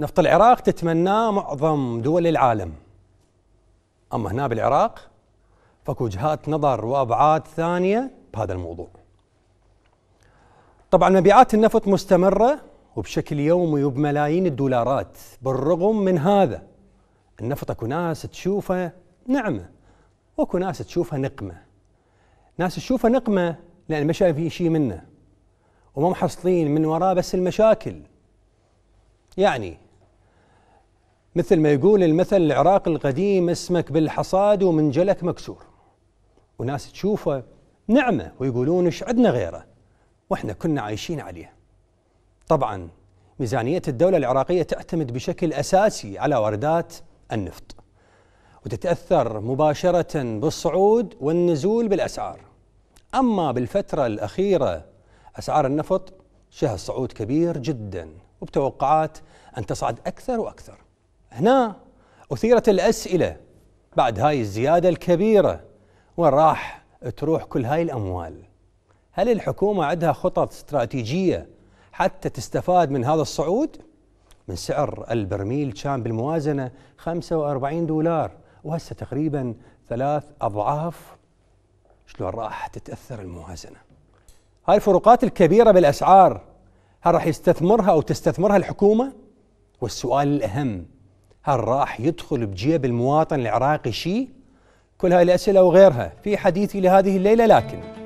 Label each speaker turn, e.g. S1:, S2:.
S1: نفط العراق تتمناه معظم دول العالم أما هنا بالعراق فكو وجهات نظر وأبعاد ثانية بهذا الموضوع طبعا مبيعات النفط مستمرة وبشكل يومي وبملايين الدولارات بالرغم من هذا النفط اكو ناس تشوفه نعمة واكو ناس تشوفها نقمة ناس تشوفها نقمة لأن ما شايفين شيء منه وما محصلين من وراه بس المشاكل يعني مثل ما يقول المثل العراقي القديم اسمك بالحصاد ومن جلك مكسور وناس تشوفه نعمة ويقولون ايش عندنا غيره واحنا كنا عايشين عليه طبعا ميزانية الدولة العراقية تعتمد بشكل أساسي على واردات النفط وتتأثر مباشرة بالصعود والنزول بالأسعار أما بالفترة الأخيرة أسعار النفط شهد صعود كبير جداً وبتوقعات أن تصعد أكثر وأكثر هنا أثيرت الأسئلة بعد هاي الزيادة الكبيرة وين راح تروح كل هاي الأموال هل الحكومة عندها خطط استراتيجية حتى تستفاد من هذا الصعود من سعر البرميل كان بالموازنة 45 دولار وهسه تقريبا ثلاث أضعاف شلون راح تتأثر الموازنة هاي الفروقات الكبيرة بالأسعار هل راح يستثمرها أو تستثمرها الحكومة؟ والسؤال الأهم هل راح يدخل بجيب المواطن العراقي شيء؟ كل هاي الأسئلة وغيرها في حديثي لهذه الليلة لكن